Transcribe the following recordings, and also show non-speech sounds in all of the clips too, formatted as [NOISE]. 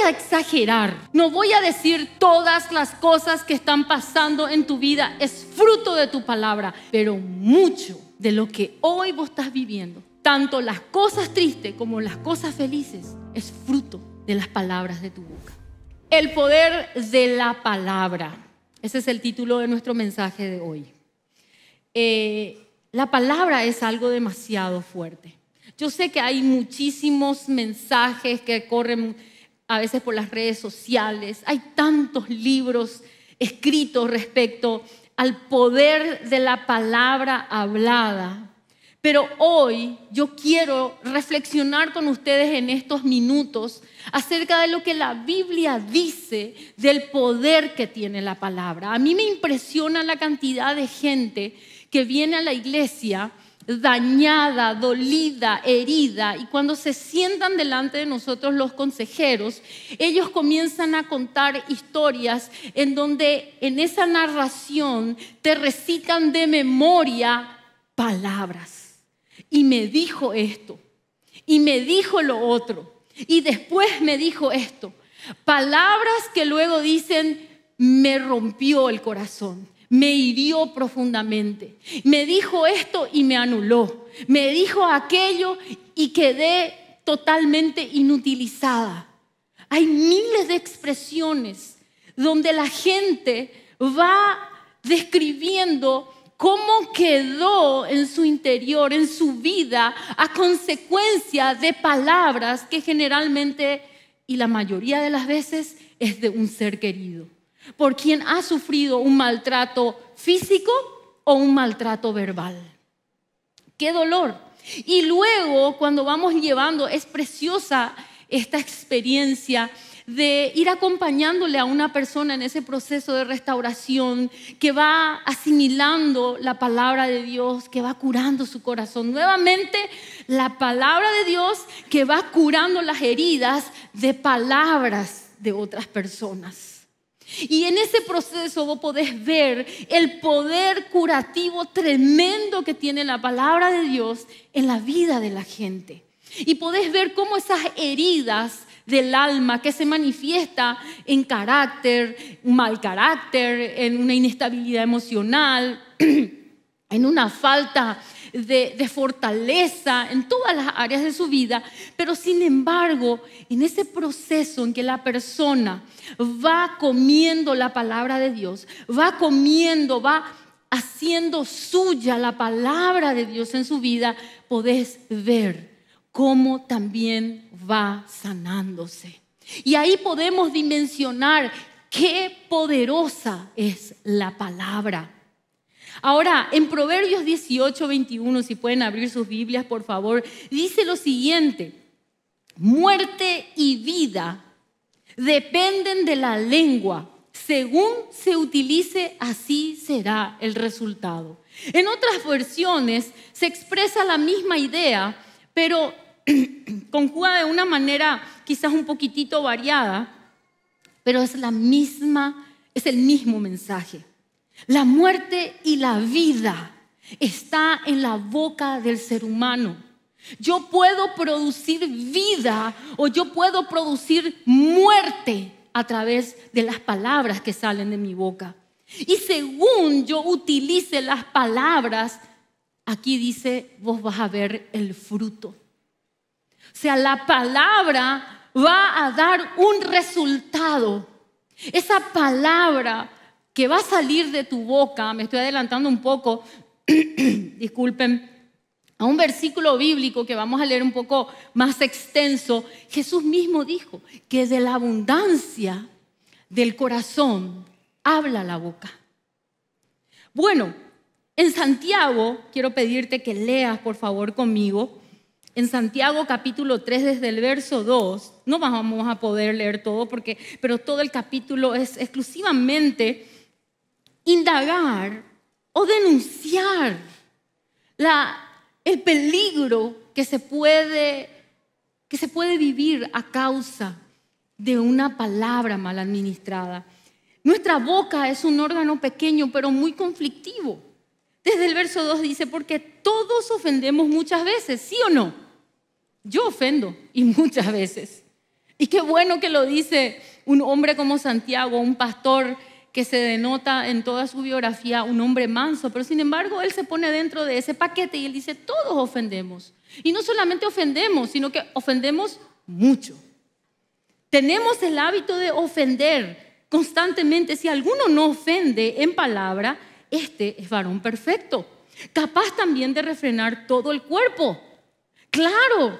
voy a exagerar, no voy a decir todas las cosas que están pasando en tu vida es fruto de tu palabra, pero mucho de lo que hoy vos estás viviendo, tanto las cosas tristes como las cosas felices, es fruto de las palabras de tu boca. El poder de la palabra. Ese es el título de nuestro mensaje de hoy. Eh, la palabra es algo demasiado fuerte. Yo sé que hay muchísimos mensajes que corren a veces por las redes sociales. Hay tantos libros escritos respecto al poder de la palabra hablada. Pero hoy yo quiero reflexionar con ustedes en estos minutos acerca de lo que la Biblia dice del poder que tiene la palabra. A mí me impresiona la cantidad de gente que viene a la iglesia dañada, dolida, herida, y cuando se sientan delante de nosotros los consejeros, ellos comienzan a contar historias en donde en esa narración te recitan de memoria palabras. Y me dijo esto, y me dijo lo otro, y después me dijo esto. Palabras que luego dicen, me rompió el corazón me hirió profundamente. Me dijo esto y me anuló. Me dijo aquello y quedé totalmente inutilizada. Hay miles de expresiones donde la gente va describiendo cómo quedó en su interior, en su vida, a consecuencia de palabras que generalmente y la mayoría de las veces es de un ser querido por quien ha sufrido un maltrato físico o un maltrato verbal. ¡Qué dolor! Y luego, cuando vamos llevando, es preciosa esta experiencia de ir acompañándole a una persona en ese proceso de restauración que va asimilando la palabra de Dios, que va curando su corazón. Nuevamente, la palabra de Dios que va curando las heridas de palabras de otras personas. Y en ese proceso vos podés ver el poder curativo tremendo que tiene la palabra de Dios en la vida de la gente. Y podés ver cómo esas heridas del alma que se manifiesta en carácter, mal carácter, en una inestabilidad emocional, [CLEARS THROAT] en una falta de, fortaleza en todas las áreas de su vida, pero sin embargo, en ese proceso en que la persona va comiendo la palabra de Dios, va comiendo, va haciendo suya la palabra de Dios en su vida, podés ver cómo también va sanándose. Y ahí podemos dimensionar qué poderosa es la palabra. Ahora, en Proverbios 18, 21, si pueden abrir sus Biblias, por favor, dice lo siguiente, muerte y vida dependen de la lengua. Según se utilice, así será el resultado. En otras versiones se expresa la misma idea, pero [CLEARS THROAT] conjuga de una manera quizás un poquitito variada, pero es la misma, es el mismo mensaje. La muerte y la vida está en la boca del ser humano. Yo puedo producir vida o yo puedo producir muerte a través de las palabras que salen de mi boca. Y según yo utilice las palabras, aquí dice, vos vas a ver el fruto. O sea, la palabra va a dar un resultado. Esa palabra que va a salir de tu boca, me estoy adelantando un poco, [CLEARS THROAT] disculpen, a un versículo bíblico que vamos a leer un poco más extenso, Jesús mismo dijo que de la abundancia del corazón habla la boca. Bueno, en Santiago, quiero pedirte que leas por favor conmigo, en Santiago capítulo 3 desde el verso 2, no vamos a poder leer todo porque, pero todo el capítulo es exclusivamente indagar o denunciar el peligro que se, puede, que se puede vivir a causa de una palabra mal administrada. Nuestra boca es un órgano pequeño pero muy conflictivo. Desde el verso 2 dice, porque todos ofendemos muchas veces, ¿sí o no? Yo ofendo y muchas veces. Y qué bueno que lo dice un hombre como Santiago, un pastor que se denota en toda su biografía un hombre manso, pero sin embargo él se pone dentro de ese paquete y él dice, todos ofendemos. Y no solamente ofendemos, sino que ofendemos mucho. Tenemos el hábito de ofender constantemente. Si alguno no ofende en palabra, este es varón perfecto, capaz también de refrenar todo el cuerpo. Claro,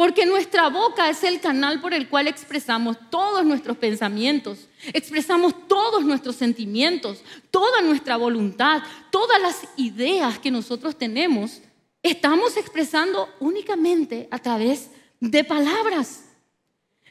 porque nuestra boca es el canal por el cual expresamos todos nuestros pensamientos, expresamos todos nuestros sentimientos, toda nuestra voluntad, todas las ideas que nosotros tenemos, estamos expresando únicamente a través de palabras.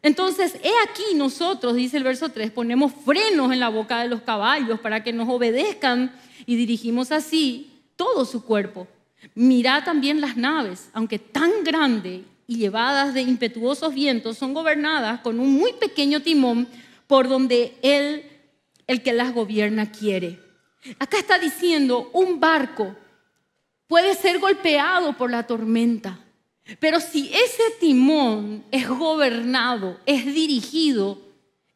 Entonces, he aquí nosotros, dice el verso 3, ponemos frenos en la boca de los caballos para que nos obedezcan y dirigimos así todo su cuerpo. Mirá también las naves, aunque tan grande y llevadas de impetuosos vientos, son gobernadas con un muy pequeño timón por donde él, el que las gobierna, quiere. Acá está diciendo, un barco puede ser golpeado por la tormenta, pero si ese timón es gobernado, es dirigido,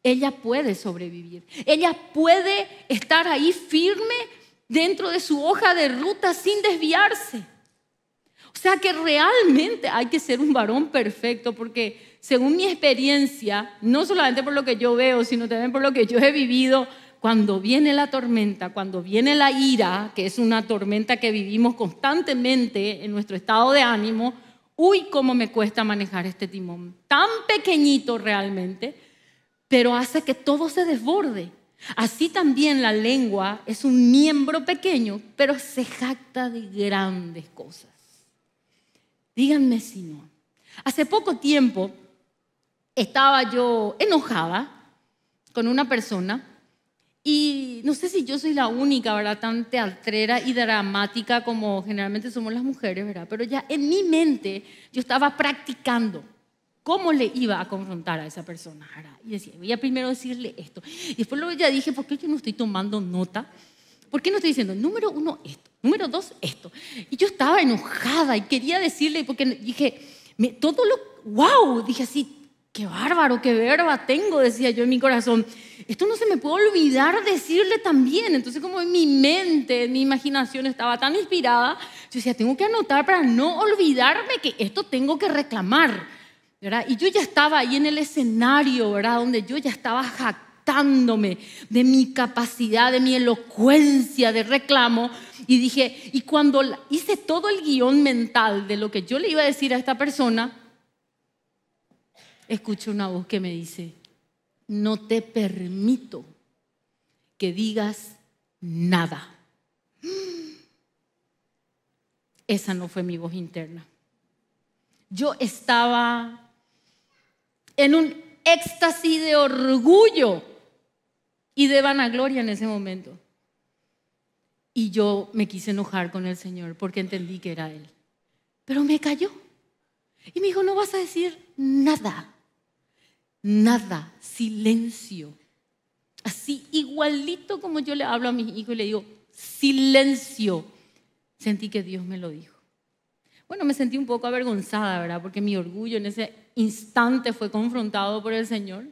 ella puede sobrevivir. Ella puede estar ahí firme dentro de su hoja de ruta sin desviarse. O sea que realmente hay que ser un varón perfecto porque según mi experiencia, no solamente por lo que yo veo, sino también por lo que yo he vivido, cuando viene la tormenta, cuando viene la ira, que es una tormenta que vivimos constantemente en nuestro estado de ánimo, uy, cómo me cuesta manejar este timón, tan pequeñito realmente, pero hace que todo se desborde. Así también la lengua es un miembro pequeño, pero se jacta de grandes cosas. Díganme si no. Hace poco tiempo estaba yo enojada con una persona y no sé si yo soy la única, ¿verdad? Tan teatrera y dramática como generalmente somos las mujeres, ¿verdad? Pero ya en mi mente yo estaba practicando cómo le iba a confrontar a esa persona, ¿verdad? Y decía, voy a primero decirle esto. Y después luego ya dije, ¿por qué yo no estoy tomando nota? ¿Por qué no estoy diciendo, número uno, esto? Número dos, esto. Y yo estaba enojada y quería decirle, porque dije, todo lo, wow, dije así, qué bárbaro, qué verba tengo, decía yo en mi corazón. Esto no se me puede olvidar decirle también. Entonces como en mi mente, en mi imaginación estaba tan inspirada, yo decía, tengo que anotar para no olvidarme que esto tengo que reclamar. ¿verdad? Y yo ya estaba ahí en el escenario, ¿verdad? Donde yo ya estaba hack de mi capacidad, de mi elocuencia de reclamo. Y dije, y cuando hice todo el guión mental de lo que yo le iba a decir a esta persona, escuché una voz que me dice, no te permito que digas nada. Esa no fue mi voz interna. Yo estaba en un éxtasis de orgullo y de vanagloria en ese momento. Y yo me quise enojar con el Señor porque entendí que era Él. Pero me cayó. Y me dijo, no vas a decir nada, nada, silencio. Así igualito como yo le hablo a mis hijos y le digo, silencio. Sentí que Dios me lo dijo. Bueno, me sentí un poco avergonzada, ¿verdad? Porque mi orgullo en ese instante fue confrontado por el Señor.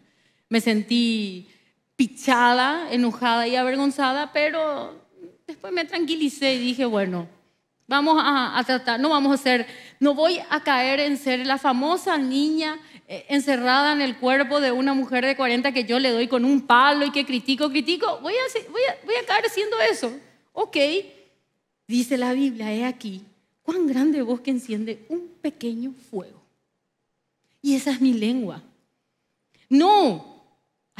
Me sentí pichada, enojada y avergonzada, pero después me tranquilicé y dije, bueno, vamos a, tratar, no vamos a ser, no voy a caer en ser la famosa niña eh, encerrada en el cuerpo de una mujer de 40 que yo le doy con un palo y que critico, critico, voy a, voy a, voy a caer siendo eso. Ok, dice la Biblia, he aquí, cuán grande voz que enciende un pequeño fuego. Y esa es mi lengua. No,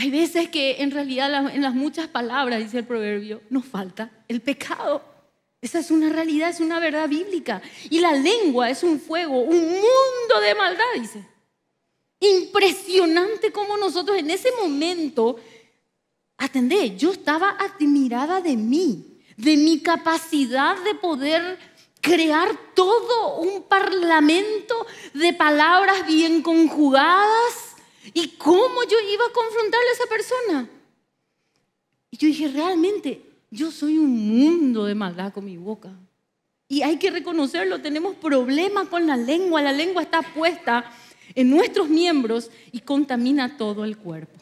hay veces que en realidad en las muchas palabras, dice el proverbio, nos falta el pecado. Esa es una realidad, es una verdad bíblica. Y la lengua es un fuego, un mundo de maldad, dice. Impresionante como nosotros en ese momento, atendé, yo estaba admirada de mí, de mi capacidad de poder crear todo un parlamento de palabras bien conjugadas ¿Y cómo yo iba a confrontarle a esa persona? Y yo dije, realmente, yo soy un mundo de maldad con mi boca. Y hay que reconocerlo, tenemos problemas con la lengua. La lengua está puesta en nuestros miembros y contamina todo el cuerpo.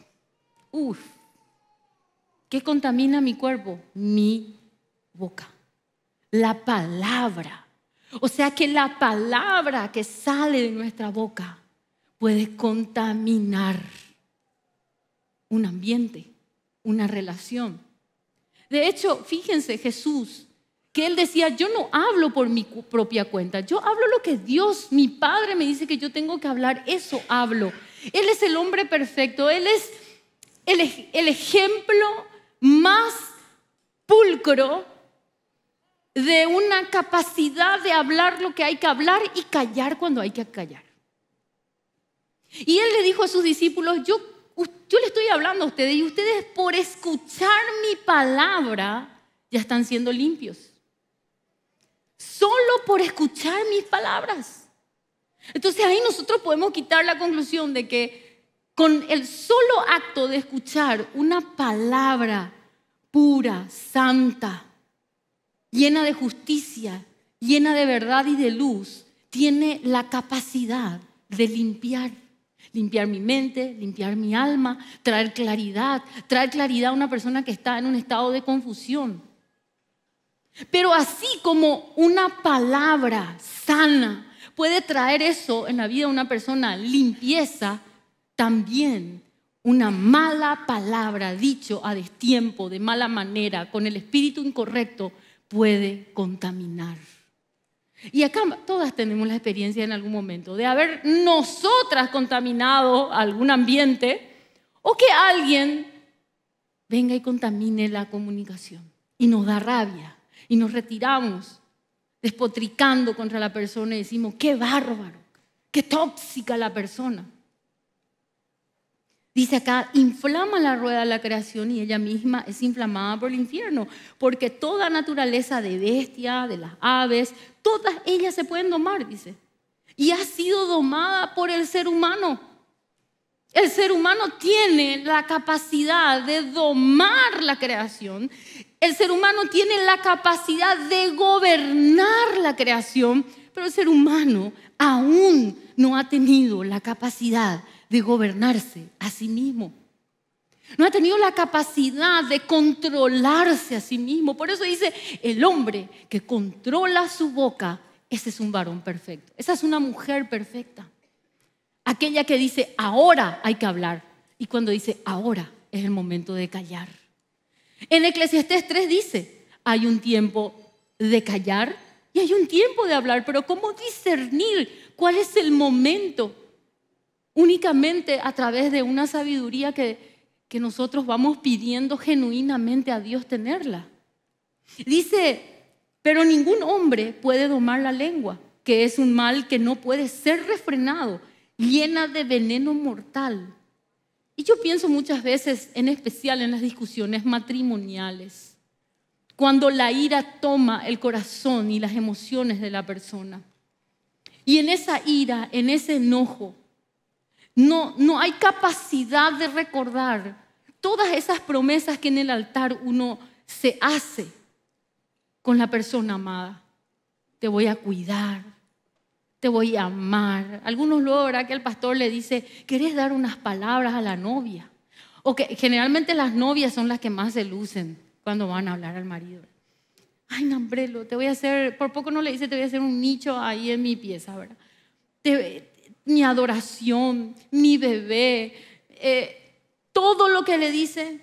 Uf, ¿qué contamina mi cuerpo? Mi boca. La palabra. O sea que la palabra que sale de nuestra boca puede contaminar un ambiente, una relación. De hecho, fíjense Jesús, que él decía, yo no hablo por mi propia cuenta, yo hablo lo que Dios, mi Padre, me dice que yo tengo que hablar, eso hablo. Él es el hombre perfecto, él es el, ejemplo más pulcro de una capacidad de hablar lo que hay que hablar y callar cuando hay que callar. Y él le dijo a sus discípulos, yo, yo le estoy hablando a ustedes y ustedes por escuchar mi palabra ya están siendo limpios. Solo por escuchar mis palabras. Entonces ahí nosotros podemos quitar la conclusión de que con el solo acto de escuchar una palabra pura, santa, llena de justicia, llena de verdad y de luz, tiene la capacidad de limpiar Limpiar mi mente, limpiar mi alma, traer claridad, traer claridad a una persona que está en un estado de confusión. Pero así como una palabra sana puede traer eso en la vida de una persona, limpieza, también una mala palabra dicho a destiempo, de mala manera, con el espíritu incorrecto, puede contaminar. Y acá todas tenemos la experiencia en algún momento de haber nosotras contaminado algún ambiente o que alguien venga y contamine la comunicación y nos da rabia y nos retiramos despotricando contra la persona y decimos, qué bárbaro, qué tóxica la persona. Dice acá, inflama la rueda de la creación y ella misma es inflamada por el infierno, porque toda naturaleza de bestia, de las aves, todas ellas se pueden domar, dice. Y ha sido domada por el ser humano. El ser humano tiene la capacidad de domar la creación. El ser humano tiene la capacidad de gobernar la creación, pero el ser humano aún no ha tenido la capacidad de gobernarse a sí mismo. No ha tenido la capacidad de controlarse a sí mismo. Por eso dice, el hombre que controla su boca, ese es un varón perfecto. Esa es una mujer perfecta. Aquella que dice, ahora hay que hablar. Y cuando dice, ahora es el momento de callar. En Eclesiastés 3 dice, hay un tiempo de callar y hay un tiempo de hablar, pero ¿cómo discernir cuál es el momento? únicamente a través de una sabiduría que, que nosotros vamos pidiendo genuinamente a Dios tenerla. Dice, pero ningún hombre puede domar la lengua, que es un mal que no puede ser refrenado, llena de veneno mortal. Y yo pienso muchas veces, en especial en las discusiones matrimoniales, cuando la ira toma el corazón y las emociones de la persona. Y en esa ira, en ese enojo, no, no hay capacidad de recordar todas esas promesas que en el altar uno se hace con la persona amada. Te voy a cuidar, te voy a amar. Algunos luego, ¿verdad? Que el pastor le dice, ¿querés dar unas palabras a la novia? O que generalmente las novias son las que más se lucen cuando van a hablar al marido. Ay, Nambrelo, te voy a hacer, por poco no le dice, te voy a hacer un nicho ahí en mi pieza, ¿verdad? Te, mi adoración, mi bebé, eh, todo lo que le dice,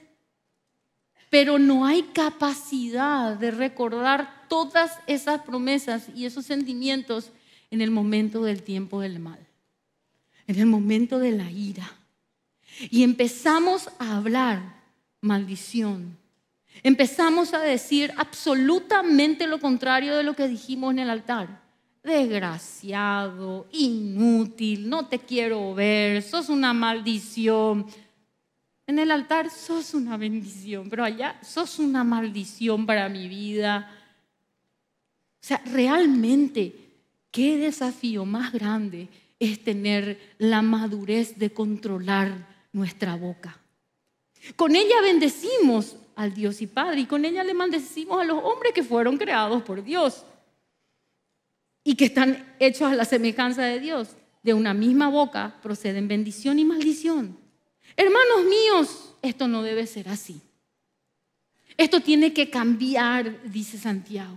pero no hay capacidad de recordar todas esas promesas y esos sentimientos en el momento del tiempo del mal, en el momento de la ira. Y empezamos a hablar maldición. Empezamos a decir absolutamente lo contrario de lo que dijimos en el altar desgraciado, inútil, no te quiero ver, sos una maldición. En el altar sos una bendición, pero allá sos una maldición para mi vida. O sea, realmente, qué desafío más grande es tener la madurez de controlar nuestra boca. Con ella bendecimos al Dios y Padre y con ella le maldecimos a los hombres que fueron creados por Dios y que están hechos a la semejanza de Dios. De una misma boca proceden bendición y maldición. Hermanos míos, esto no debe ser así. Esto tiene que cambiar, dice Santiago.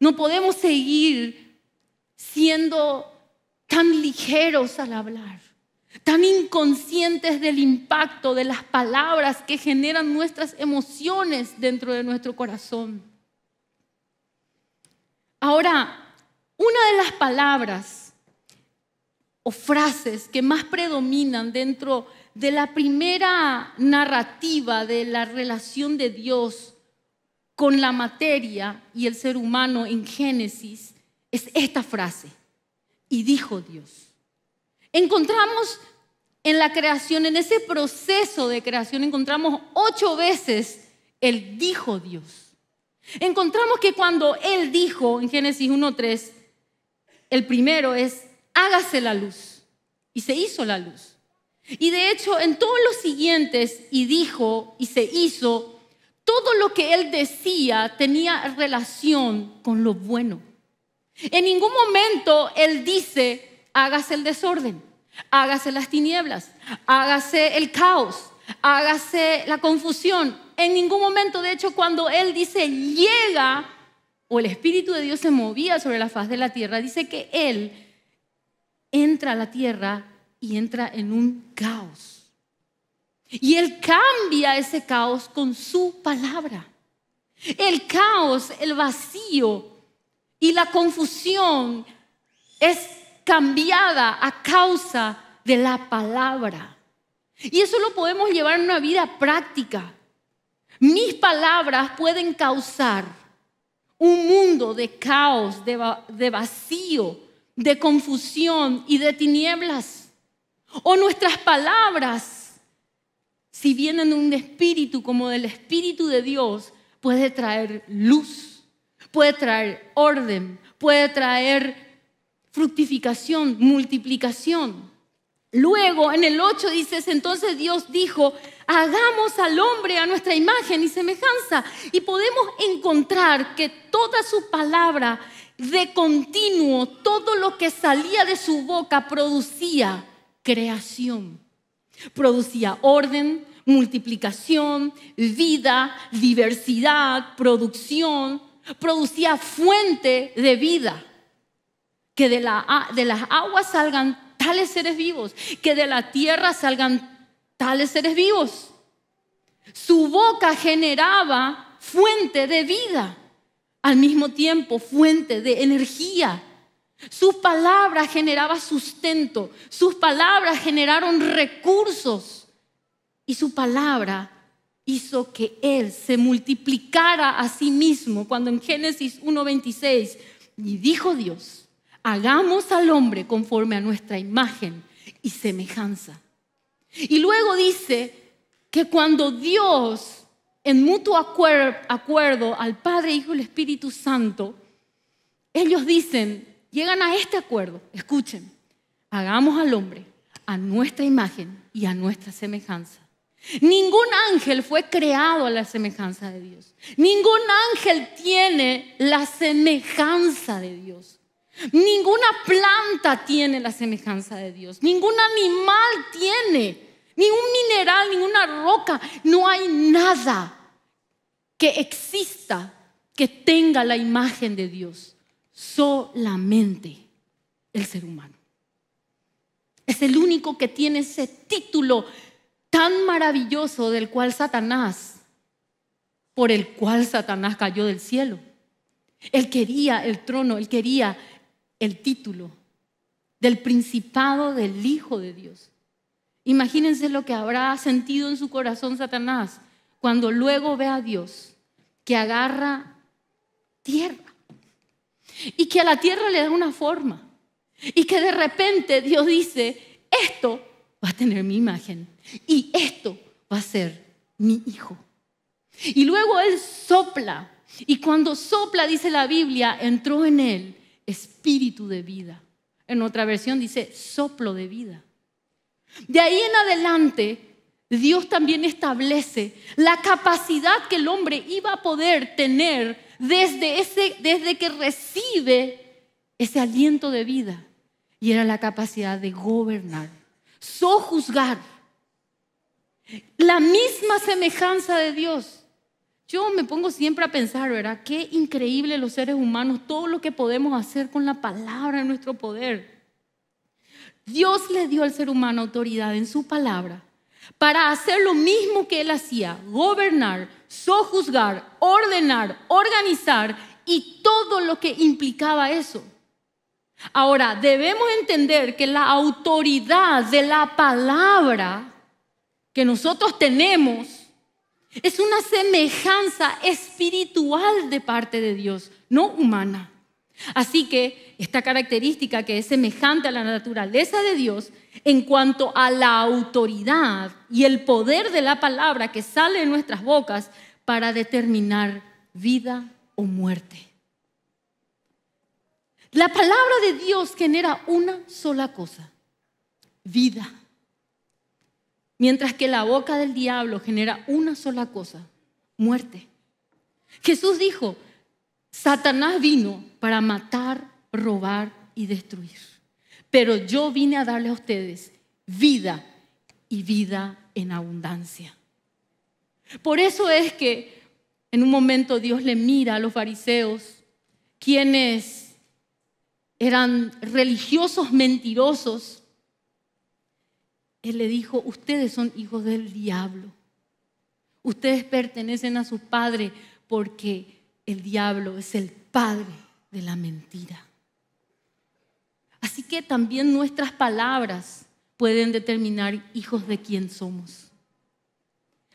No podemos seguir siendo tan ligeros al hablar, tan inconscientes del impacto de las palabras que generan nuestras emociones dentro de nuestro corazón. Ahora, una de las palabras o frases que más predominan dentro de la primera narrativa de la relación de Dios con la materia y el ser humano en Génesis es esta frase, y dijo Dios. Encontramos en la creación, en ese proceso de creación, encontramos ocho veces el dijo Dios. Encontramos que cuando Él dijo en Génesis 1.3, el primero es, hágase la luz. Y se hizo la luz. Y de hecho, en todos los siguientes, y dijo, y se hizo, todo lo que él decía tenía relación con lo bueno. En ningún momento él dice, hágase el desorden, hágase las tinieblas, hágase el caos, hágase la confusión. En ningún momento, de hecho, cuando él dice, llega, o el Espíritu de Dios se movía sobre la faz de la tierra, dice que Él entra a la tierra y entra en un caos. Y Él cambia ese caos con su palabra. El caos, el vacío y la confusión es cambiada a causa de la palabra. Y eso lo podemos llevar en una vida práctica. Mis palabras pueden causar un mundo de caos, de, vacío, de confusión y de tinieblas. O nuestras palabras, si vienen de un espíritu como del Espíritu de Dios, puede traer luz, puede traer orden, puede traer fructificación, multiplicación. Luego en el 8 dices, entonces Dios dijo, hagamos al hombre a nuestra imagen y semejanza. Y podemos encontrar que toda su palabra, de continuo, todo lo que salía de su boca producía creación. Producía orden, multiplicación, vida, diversidad, producción. Producía fuente de vida. Que de, las aguas salgan tales seres vivos, que de la tierra salgan tales seres vivos. Su boca generaba fuente de vida, al mismo tiempo fuente de energía. Sus palabras generaba sustento, sus palabras generaron recursos y su palabra hizo que él se multiplicara a sí mismo. Cuando en Génesis 1.26, y dijo Dios, hagamos al hombre conforme a nuestra imagen y semejanza. Y luego dice que cuando Dios, en mutuo acuerdo al Padre, Hijo y Espíritu Santo, ellos dicen, llegan a este acuerdo, escuchen, hagamos al hombre a nuestra imagen y a nuestra semejanza. Ningún ángel fue creado a la semejanza de Dios. Ningún ángel tiene la semejanza de Dios. Ninguna planta tiene la semejanza de Dios. Ningún animal tiene. un mineral, ninguna roca. No hay nada que exista que tenga la imagen de Dios. Solamente el ser humano. Es el único que tiene ese título tan maravilloso del cual Satanás, por el cual Satanás cayó del cielo. Él quería el trono, él quería el título del principado del Hijo de Dios. Imagínense lo que habrá sentido en su corazón Satanás cuando luego ve a Dios que agarra tierra y que a la tierra le da una forma y que de repente Dios dice, esto va a tener mi imagen y esto va a ser mi hijo. Y luego Él sopla y cuando sopla, dice la Biblia, entró en Él espíritu de vida. En otra versión dice soplo de vida. De ahí en adelante, Dios también establece la capacidad que el hombre iba a poder tener desde, ese, desde que recibe ese aliento de vida. Y era la capacidad de gobernar, sojuzgar. La misma semejanza de Dios yo me pongo siempre a pensar, ¿verdad? Qué increíble los seres humanos, todo lo que podemos hacer con la palabra en nuestro poder. Dios le dio al ser humano autoridad en su palabra para hacer lo mismo que él hacía, gobernar, sojuzgar, ordenar, organizar y todo lo que implicaba eso. Ahora, debemos entender que la autoridad de la palabra que nosotros tenemos es una semejanza espiritual de parte de Dios, no humana. Así que esta característica que es semejante a la naturaleza de Dios en cuanto a la autoridad y el poder de la palabra que sale de nuestras bocas para determinar vida o muerte. La palabra de Dios genera una sola cosa, vida. Mientras que la boca del diablo genera una sola cosa, muerte. Jesús dijo, Satanás vino para matar, robar y destruir. Pero yo vine a darle a ustedes vida y vida en abundancia. Por eso es que en un momento Dios le mira a los fariseos, quienes eran religiosos mentirosos, él le dijo, ustedes son hijos del diablo. Ustedes pertenecen a su padre porque el diablo es el padre de la mentira. Así que también nuestras palabras pueden determinar hijos de quién somos.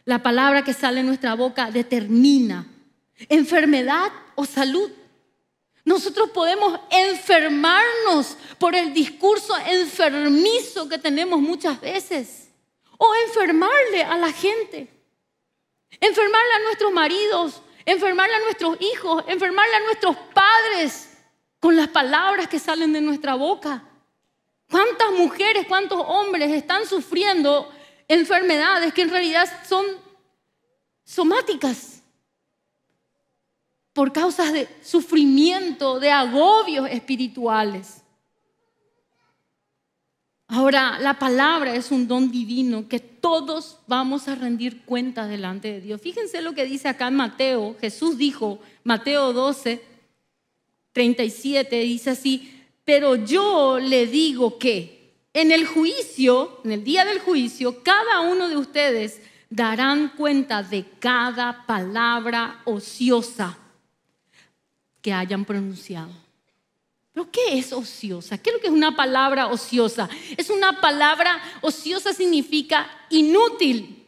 La palabra que sale de nuestra boca determina enfermedad o salud. Nosotros podemos enfermarnos por el discurso enfermizo que tenemos muchas veces. O enfermarle a la gente. Enfermarle a nuestros maridos, enfermarle a nuestros hijos, enfermarle a nuestros padres con las palabras que salen de nuestra boca. ¿Cuántas mujeres, cuántos hombres están sufriendo enfermedades que en realidad son somáticas? por causas de sufrimiento, de agobios espirituales. Ahora, la palabra es un don divino que todos vamos a rendir cuenta delante de Dios. Fíjense lo que dice acá en Mateo. Jesús dijo, Mateo 12, 37, dice así, pero yo le digo que en el juicio, en el día del juicio, cada uno de ustedes darán cuenta de cada palabra ociosa que hayan pronunciado. ¿Pero qué es ociosa? ¿Qué es lo que es una palabra ociosa? Es una palabra ociosa significa inútil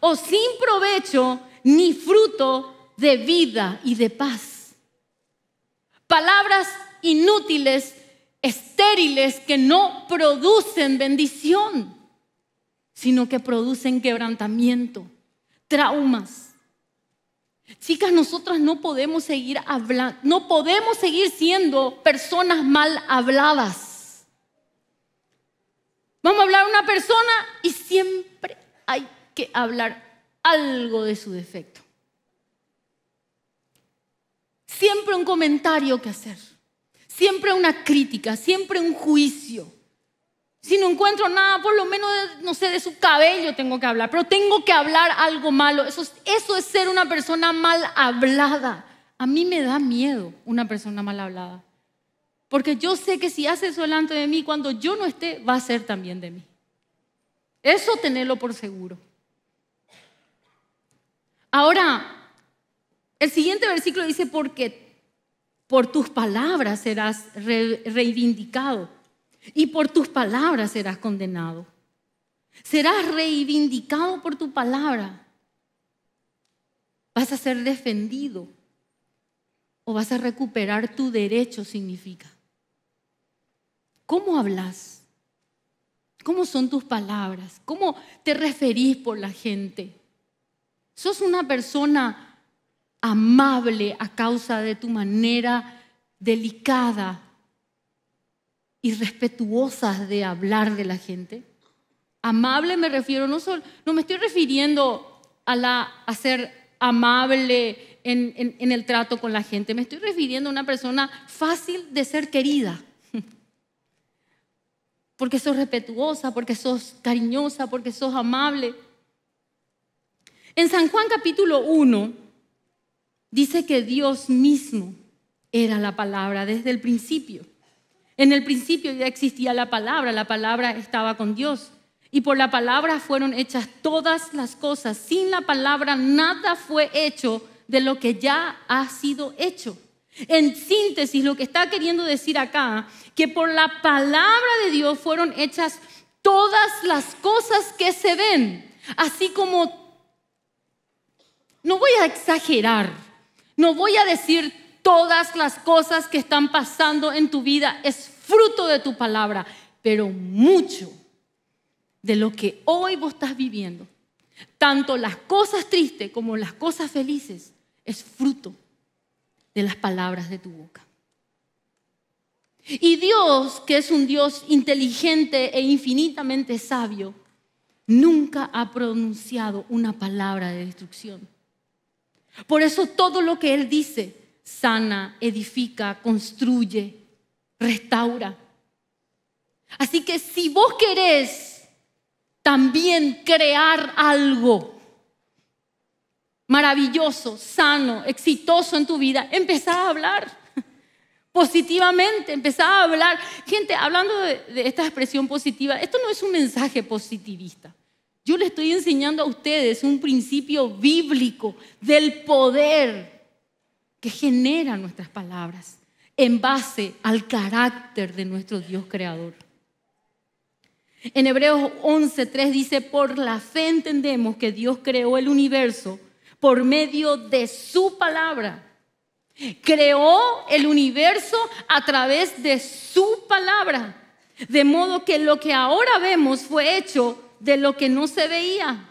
o sin provecho ni fruto de vida y de paz. Palabras inútiles, estériles, que no producen bendición, sino que producen quebrantamiento, traumas, Chicas, nosotras no podemos seguir hablando, no podemos seguir siendo personas mal habladas. Vamos a hablar a una persona y siempre hay que hablar algo de su defecto. Siempre un comentario que hacer, siempre una crítica, siempre un juicio. Si no encuentro nada, por lo menos, no sé, de su cabello tengo que hablar, pero tengo que hablar algo malo. Eso, es ser una persona mal hablada. A mí me da miedo una persona mal hablada. Porque yo sé que si hace eso delante de mí, cuando yo no esté, va a ser también de mí. Eso tenerlo por seguro. Ahora, el siguiente versículo dice, porque por tus palabras serás reivindicado y por tus palabras serás condenado. Serás reivindicado por tu palabra. Vas a ser defendido o vas a recuperar tu derecho, significa. ¿Cómo hablas? ¿Cómo son tus palabras? ¿Cómo te referís por la gente? ¿Sos una persona amable a causa de tu manera delicada y respetuosas de hablar de la gente. Amable me refiero, no, solo, no me estoy refiriendo a, la, ser amable en, en el trato con la gente, me estoy refiriendo a una persona fácil de ser querida [LAUGHS] porque sos respetuosa, porque sos cariñosa, porque sos amable. En San Juan capítulo 1 dice que Dios mismo era la palabra desde el principio. En el principio ya existía la palabra, la palabra estaba con Dios. Y por la palabra fueron hechas todas las cosas. Sin la palabra nada fue hecho de lo que ya ha sido hecho. En síntesis, lo que está queriendo decir acá, que por la palabra de Dios fueron hechas todas las cosas que se ven, así como, no voy a exagerar, no voy a decir todas las cosas que están pasando en tu vida es fruto de tu palabra, pero mucho de lo que hoy vos estás viviendo, tanto las cosas tristes como las cosas felices, es fruto de las palabras de tu boca. Y Dios, que es un Dios inteligente e infinitamente sabio, nunca ha pronunciado una palabra de destrucción. Por eso todo lo que Él dice sana, edifica, construye, restaura. Así que si vos querés también crear algo maravilloso, sano, exitoso en tu vida, empezá a hablar [LAUGHS] positivamente, empezá a hablar. Gente, hablando de, de esta expresión positiva, esto no es un mensaje positivista. Yo le estoy enseñando a ustedes un principio bíblico del poder que genera nuestras palabras en base al carácter de nuestro Dios creador. En Hebreos 11:3 dice, por la fe entendemos que Dios creó el universo por medio de su palabra. Creó el universo a través de su palabra. De modo que lo que ahora vemos fue hecho de lo que no se veía.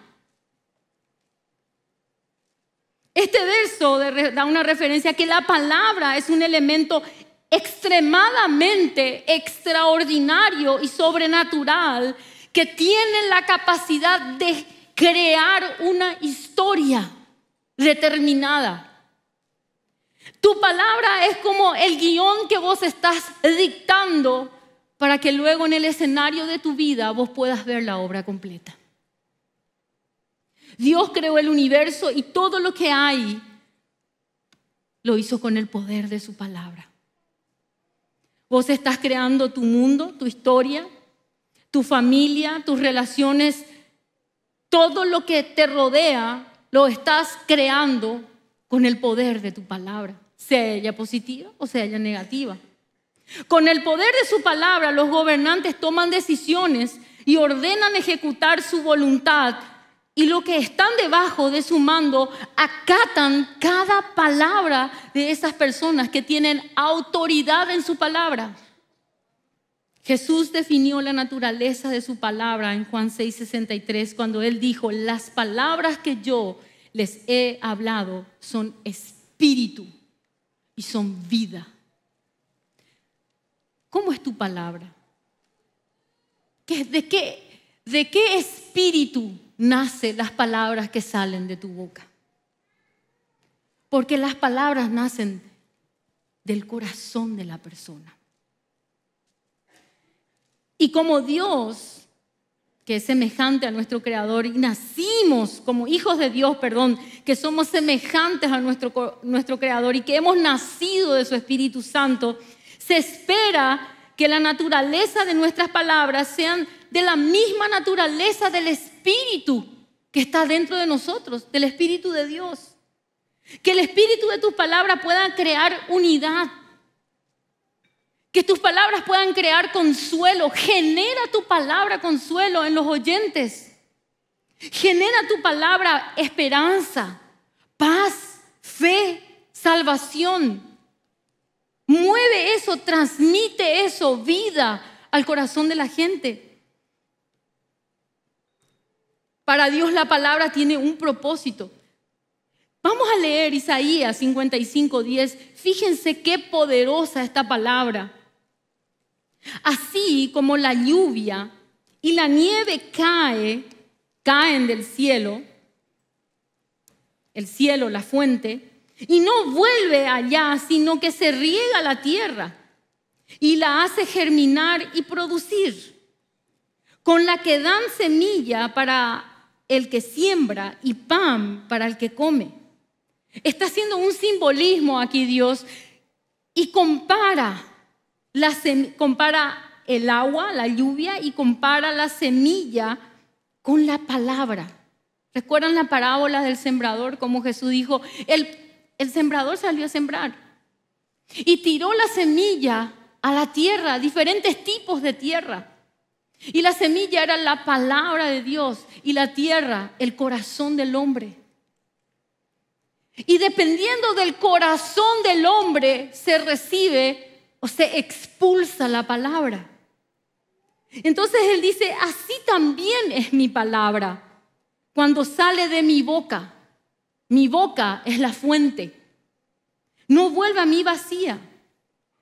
Este verso da una referencia a que la palabra es un elemento extremadamente extraordinario y sobrenatural que tiene la capacidad de crear una historia determinada. Tu palabra es como el guión que vos estás dictando para que luego en el escenario de tu vida vos puedas ver la obra completa. Dios creó el universo y todo lo que hay lo hizo con el poder de su palabra. Vos estás creando tu mundo, tu historia, tu familia, tus relaciones, todo lo que te rodea lo estás creando con el poder de tu palabra, sea ella positiva o sea ella negativa. Con el poder de su palabra los gobernantes toman decisiones y ordenan ejecutar su voluntad y los que están debajo de su mando acatan cada palabra de esas personas que tienen autoridad en su palabra. Jesús definió la naturaleza de su palabra en Juan 6:63 cuando él dijo, las palabras que yo les he hablado son espíritu y son vida. ¿Cómo es tu palabra? ¿De qué, de qué espíritu nace las palabras que salen de tu boca. Porque las palabras nacen del corazón de la persona. Y como Dios, que es semejante a nuestro Creador, y nacimos como hijos de Dios, perdón, que somos semejantes a nuestro, nuestro Creador y que hemos nacido de su Espíritu Santo, se espera que la naturaleza de nuestras palabras sean de la misma naturaleza del Espíritu espíritu que está dentro de nosotros, del espíritu de Dios. Que el espíritu de tus palabras pueda crear unidad. Que tus palabras puedan crear consuelo. Genera tu palabra consuelo en los oyentes. Genera tu palabra esperanza, paz, fe, salvación. Mueve eso, transmite eso, vida al corazón de la gente. Para Dios la palabra tiene un propósito. Vamos a leer Isaías 55, 10. Fíjense qué poderosa esta palabra. Así como la lluvia y la nieve cae, caen del cielo, el cielo, la fuente, y no vuelve allá, sino que se riega la tierra y la hace germinar y producir, con la que dan semilla para el que siembra y pan para el que come. Está haciendo un simbolismo aquí Dios y compara, la compara el agua, la lluvia, y compara la semilla con la palabra. ¿Recuerdan la parábola del sembrador? Como Jesús dijo, el, el sembrador salió a sembrar y tiró la semilla a la tierra, diferentes tipos de tierra. Y la semilla era la palabra de Dios y la tierra, el corazón del hombre. Y dependiendo del corazón del hombre se recibe o se expulsa la palabra. Entonces él dice, así también es mi palabra cuando sale de mi boca. Mi boca es la fuente. No vuelve a mí vacía.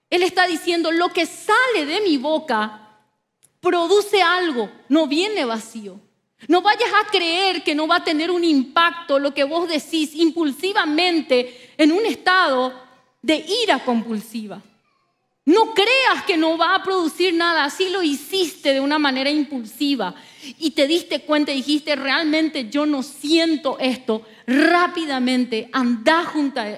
Él está diciendo, lo que sale de mi boca produce algo, no viene vacío. No vayas a creer que no va a tener un impacto lo que vos decís impulsivamente en un estado de ira compulsiva. No creas que no va a producir nada, así lo hiciste de una manera impulsiva y te diste cuenta y dijiste, realmente yo no siento esto, rápidamente anda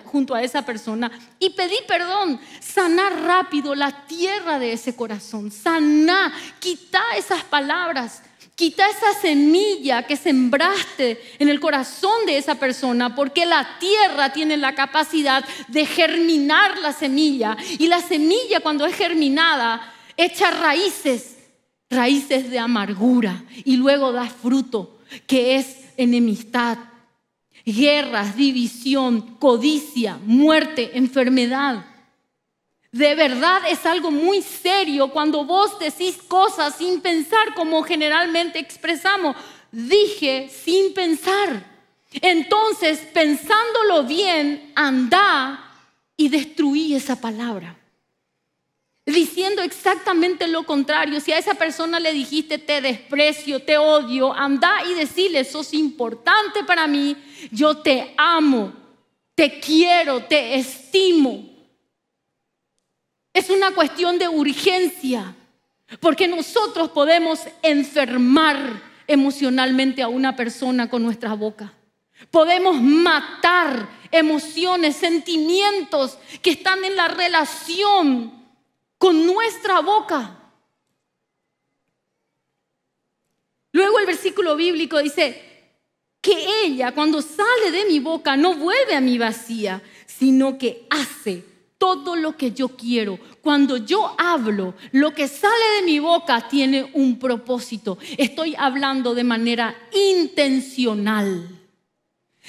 junto a, esa persona y pedí perdón, sana rápido la tierra de ese corazón, sana, quita esas palabras Quita esa semilla que sembraste en el corazón de esa persona, porque la tierra tiene la capacidad de germinar la semilla. Y la semilla cuando es germinada, echa raíces, raíces de amargura, y luego da fruto, que es enemistad, guerras, división, codicia, muerte, enfermedad. De verdad es algo muy serio cuando vos decís cosas sin pensar como generalmente expresamos. Dije sin pensar. Entonces, pensándolo bien, anda y destruí esa palabra. Diciendo exactamente lo contrario. Si a esa persona le dijiste te desprecio, te odio, anda y decirle sos importante para mí, yo te amo, te quiero, te estimo. Es una cuestión de urgencia, porque nosotros podemos enfermar emocionalmente a una persona con nuestra boca. Podemos matar emociones, sentimientos que están en la relación con nuestra boca. Luego el versículo bíblico dice, que ella cuando sale de mi boca no vuelve a mi vacía, sino que hace todo lo que yo quiero. Cuando yo hablo, lo que sale de mi boca tiene un propósito. Estoy hablando de manera intencional.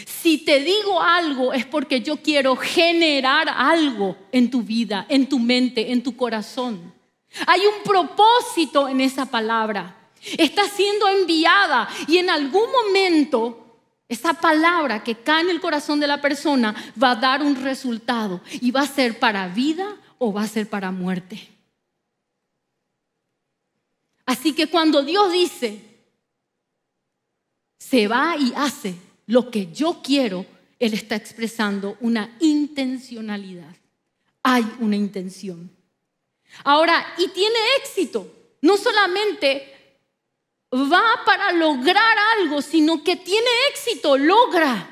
Si te digo algo es porque yo quiero generar algo en tu vida, en tu mente, en tu corazón. Hay un propósito en esa palabra. Está siendo enviada y en algún momento esa palabra que cae en el corazón de la persona va a dar un resultado y va a ser para vida o va a ser para muerte. Así que cuando Dios dice, se va y hace lo que yo quiero, Él está expresando una intencionalidad. Hay una intención. Ahora, y tiene éxito. No solamente va para lograr algo, sino que tiene éxito, logra.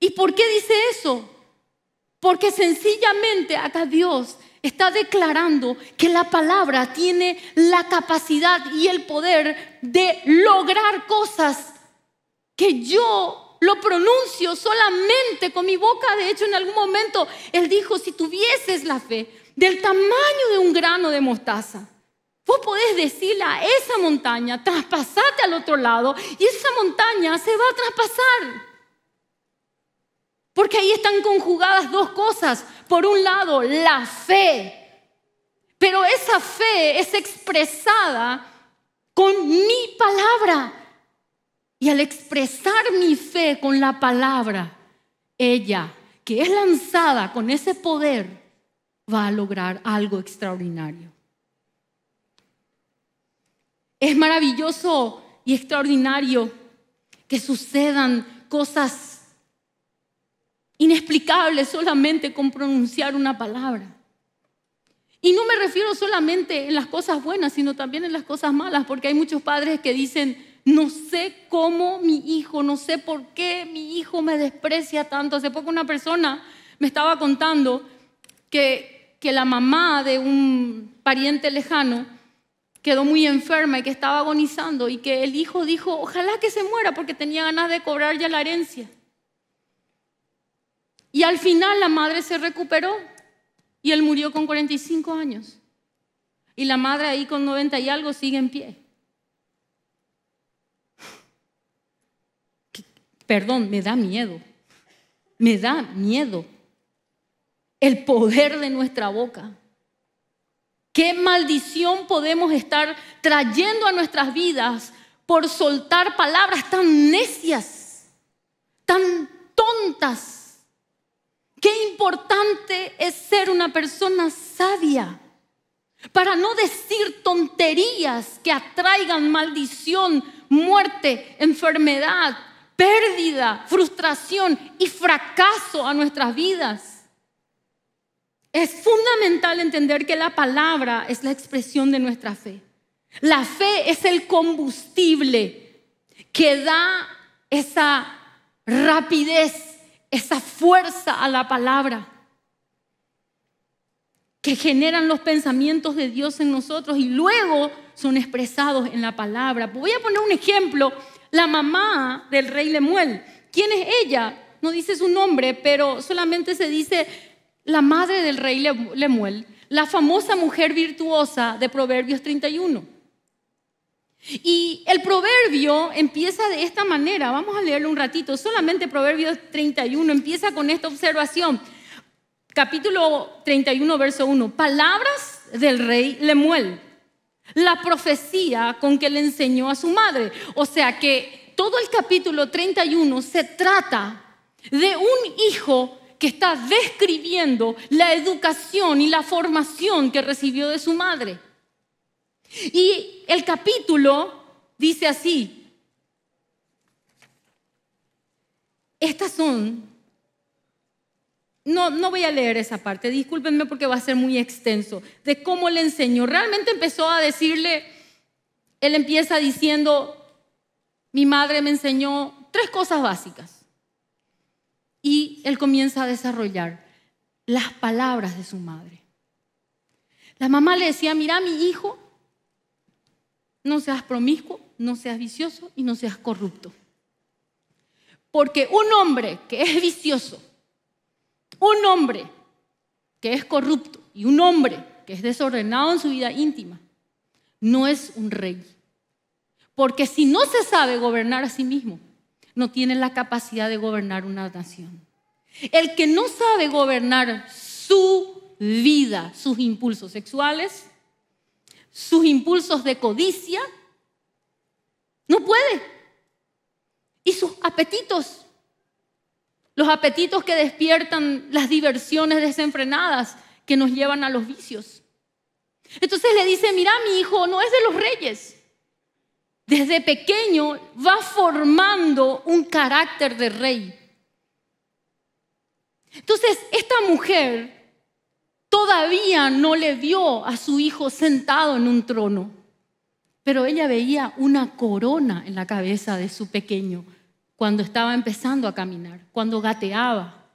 ¿Y por qué dice eso? Porque sencillamente acá Dios está declarando que la palabra tiene la capacidad y el poder de lograr cosas que yo lo pronuncio solamente con mi boca. De hecho, en algún momento Él dijo, si tuvieses la fe del tamaño de un grano de mostaza, Vos podés decirle a esa montaña, traspasate al otro lado y esa montaña se va a traspasar. Porque ahí están conjugadas dos cosas. Por un lado, la fe. Pero esa fe es expresada con mi palabra. Y al expresar mi fe con la palabra, ella, que es lanzada con ese poder, va a lograr algo extraordinario. Es maravilloso y extraordinario que sucedan cosas inexplicables solamente con pronunciar una palabra. Y no me refiero solamente en las cosas buenas, sino también en las cosas malas, porque hay muchos padres que dicen, no sé cómo mi hijo, no sé por qué mi hijo me desprecia tanto. Hace poco una persona me estaba contando que, que la mamá de un pariente lejano quedó muy enferma y que estaba agonizando y que el hijo dijo, ojalá que se muera porque tenía ganas de cobrar ya la herencia. Y al final la madre se recuperó y él murió con 45 años. Y la madre ahí con 90 y algo sigue en pie. Perdón, me da miedo. Me da miedo el poder de nuestra boca. ¿Qué maldición podemos estar trayendo a nuestras vidas por soltar palabras tan necias, tan tontas? Qué importante es ser una persona sabia para no decir tonterías que atraigan maldición, muerte, enfermedad, pérdida, frustración y fracaso a nuestras vidas. Es fundamental entender que la palabra es la expresión de nuestra fe. La fe es el combustible que da esa rapidez, esa fuerza a la palabra, que generan los pensamientos de Dios en nosotros y luego son expresados en la palabra. Voy a poner un ejemplo, la mamá del rey Lemuel. ¿Quién es ella? No dice su nombre, pero solamente se dice la madre del rey Lemuel, la famosa mujer virtuosa de Proverbios 31. Y el proverbio empieza de esta manera, vamos a leerlo un ratito, solamente Proverbios 31 empieza con esta observación. Capítulo 31, verso 1. Palabras del rey Lemuel. La profecía con que le enseñó a su madre. O sea que todo el capítulo 31 se trata de un hijo que está describiendo la educación y la formación que recibió de su madre. Y el capítulo dice así, estas son... No, no voy a leer esa parte, discúlpenme porque va a ser muy extenso, de cómo le enseñó. Realmente empezó a decirle, él empieza diciendo, mi madre me enseñó tres cosas básicas y él comienza a desarrollar las palabras de su madre. La mamá le decía, mira mi hijo, no seas promiscuo, no seas vicioso y no seas corrupto. Porque un hombre que es vicioso, un hombre que es corrupto y un hombre que es desordenado en su vida íntima, no es un rey. Porque si no se sabe gobernar a sí mismo, no tiene la capacidad de gobernar una nación. El que no sabe gobernar su vida, sus impulsos sexuales, sus impulsos de codicia, no puede. Y sus apetitos, los apetitos que despiertan las diversiones desenfrenadas que nos llevan a los vicios. Entonces le dice, mira, mi hijo no es de los reyes desde pequeño va formando un carácter de rey. Entonces, esta mujer todavía no le vio a su hijo sentado en un trono, pero ella veía una corona en la cabeza de su pequeño cuando estaba empezando a caminar, cuando gateaba,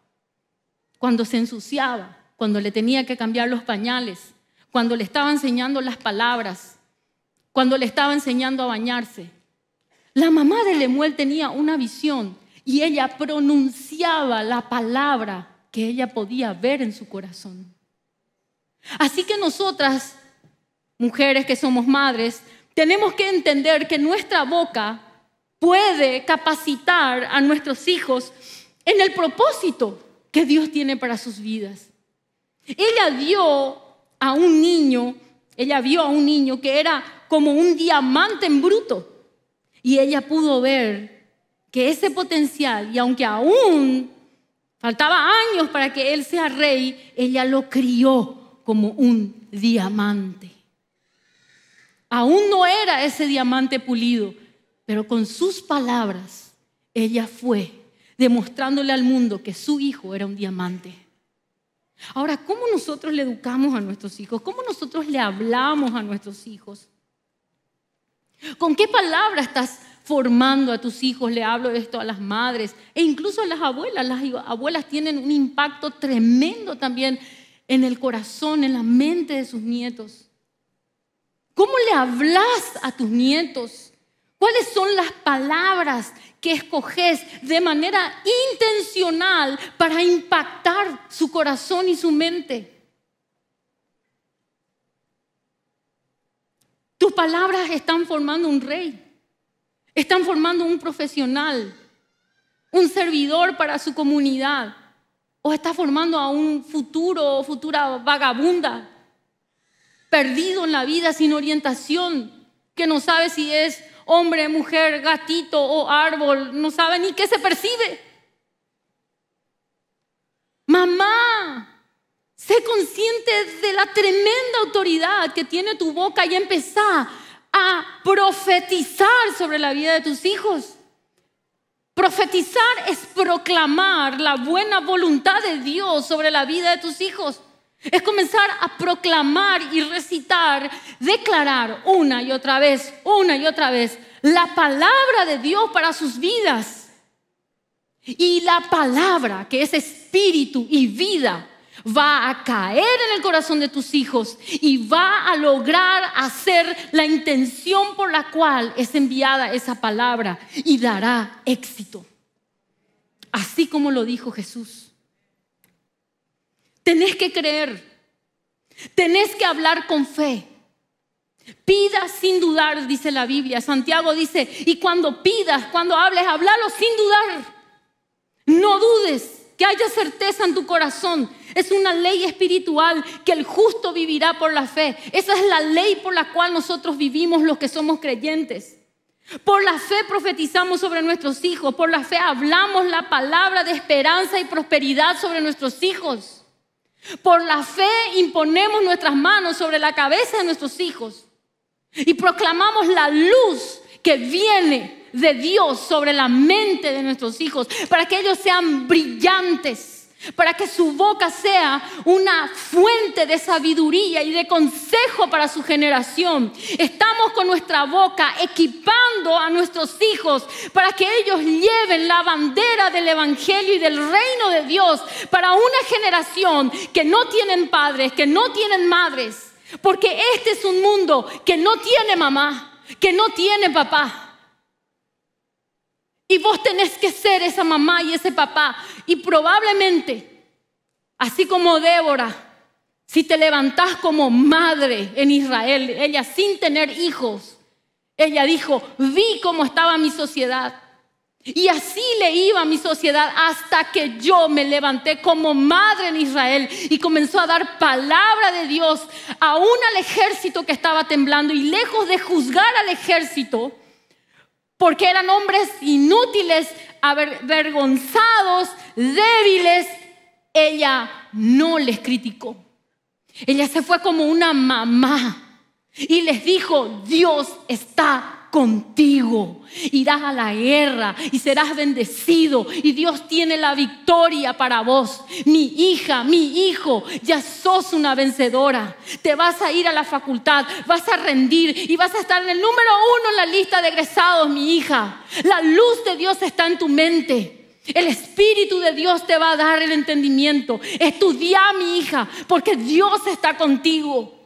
cuando se ensuciaba, cuando le tenía que cambiar los pañales, cuando le estaba enseñando las palabras, cuando le estaba enseñando a bañarse. La mamá de Lemuel tenía una visión y ella pronunciaba la palabra que ella podía ver en su corazón. Así que nosotras, mujeres que somos madres, tenemos que entender que nuestra boca puede capacitar a nuestros hijos en el propósito que Dios tiene para sus vidas. Ella dio a un niño, ella vio a un niño que era como un diamante en bruto. Y ella pudo ver que ese potencial, y aunque aún faltaba años para que él sea rey, ella lo crió como un diamante. Aún no era ese diamante pulido, pero con sus palabras ella fue demostrándole al mundo que su hijo era un diamante. Ahora, ¿cómo nosotros le educamos a nuestros hijos? ¿Cómo nosotros le hablamos a nuestros hijos? ¿Con qué palabras estás formando a tus hijos? Le hablo esto a las madres e incluso a las abuelas. Las abuelas tienen un impacto tremendo también en el corazón, en la mente de sus nietos. ¿Cómo le hablas a tus nietos? ¿Cuáles son las palabras que escoges de manera intencional para impactar su corazón y su mente? Tus palabras están formando un rey. Están formando un profesional, un servidor para su comunidad. O está formando a un futuro o futura vagabunda, perdido en la vida, sin orientación, que no sabe si es hombre, mujer, gatito o árbol, no sabe ni qué se percibe. Mamá, Sé consciente de la tremenda autoridad que tiene tu boca y empezar a profetizar sobre la vida de tus hijos. Profetizar es proclamar la buena voluntad de Dios sobre la vida de tus hijos. Es comenzar a proclamar y recitar, declarar una y otra vez, una y otra vez, la palabra de Dios para sus vidas. Y la palabra que es espíritu y vida va a caer en el corazón de tus hijos y va a lograr hacer la intención por la cual es enviada esa palabra y dará éxito. Así como lo dijo Jesús. Tenés que creer, tenés que hablar con fe. Pida sin dudar, dice la Biblia. Santiago dice, y cuando pidas, cuando hables, hablalo sin dudar. No dudes que haya certeza en tu corazón. Es una ley espiritual que el justo vivirá por la fe. Esa es la ley por la cual nosotros vivimos los que somos creyentes. Por la fe profetizamos sobre nuestros hijos, por la fe hablamos la palabra de esperanza y prosperidad sobre nuestros hijos. Por la fe imponemos nuestras manos sobre la cabeza de nuestros hijos y proclamamos la luz que viene de Dios sobre la mente de nuestros hijos, para que ellos sean brillantes, para que su boca sea una fuente de sabiduría y de consejo para su generación. Estamos con nuestra boca equipando a nuestros hijos para que ellos lleven la bandera del Evangelio y del reino de Dios para una generación que no tienen padres, que no tienen madres, porque este es un mundo que no tiene mamá que no tiene papá. Y vos tenés que ser esa mamá y ese papá. Y probablemente, así como Débora, si te levantás como madre en Israel, ella sin tener hijos, ella dijo, vi cómo estaba mi sociedad, y así le iba mi sociedad hasta que yo me levanté como madre en Israel y comenzó a dar palabra de Dios aún al ejército que estaba temblando y lejos de juzgar al ejército, porque eran hombres inútiles, avergonzados, débiles, ella no les criticó. Ella se fue como una mamá y les dijo, Dios está contigo. Irás a la guerra y serás bendecido y Dios tiene la victoria para vos. Mi hija, mi hijo, ya sos una vencedora. Te vas a ir a la facultad, vas a rendir y vas a estar en el número uno en la lista de egresados, mi hija. La luz de Dios está en tu mente. El Espíritu de Dios te va a dar el entendimiento. Estudia, mi hija, porque Dios está contigo.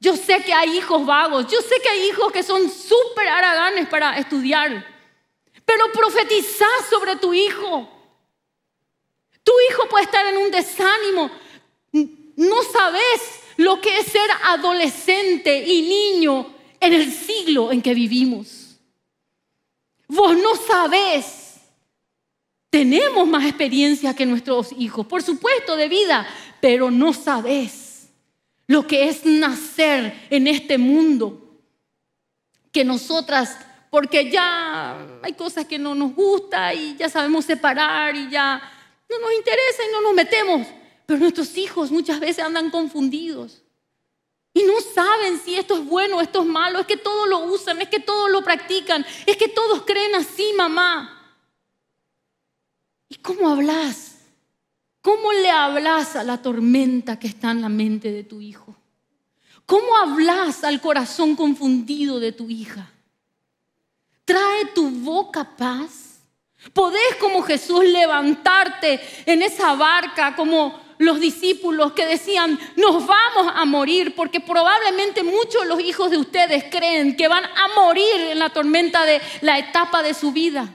Yo sé que hay hijos vagos, yo sé que hay hijos que son súper haraganes para estudiar, pero profetiza sobre tu hijo. Tu hijo puede estar en un desánimo. No sabes lo que es ser adolescente y niño en el siglo en que vivimos. Vos no sabés. Tenemos más experiencia que nuestros hijos, por supuesto, de vida, pero no sabés lo que es nacer en este mundo. Que nosotras, porque ya hay cosas que no nos gusta y ya sabemos separar y ya no nos interesa y no nos metemos. Pero nuestros hijos muchas veces andan confundidos y no saben si esto es bueno, o esto es malo, es que todos lo usan, es que todos lo practican, es que todos creen así, mamá. ¿Y cómo hablas? ¿Cómo le hablas a la tormenta que está en la mente de tu hijo? ¿Cómo hablas al corazón confundido de tu hija? Trae tu boca paz. Podés como Jesús levantarte en esa barca como los discípulos que decían, nos vamos a morir, porque probablemente muchos de los hijos de ustedes creen que van a morir en la tormenta de la etapa de su vida.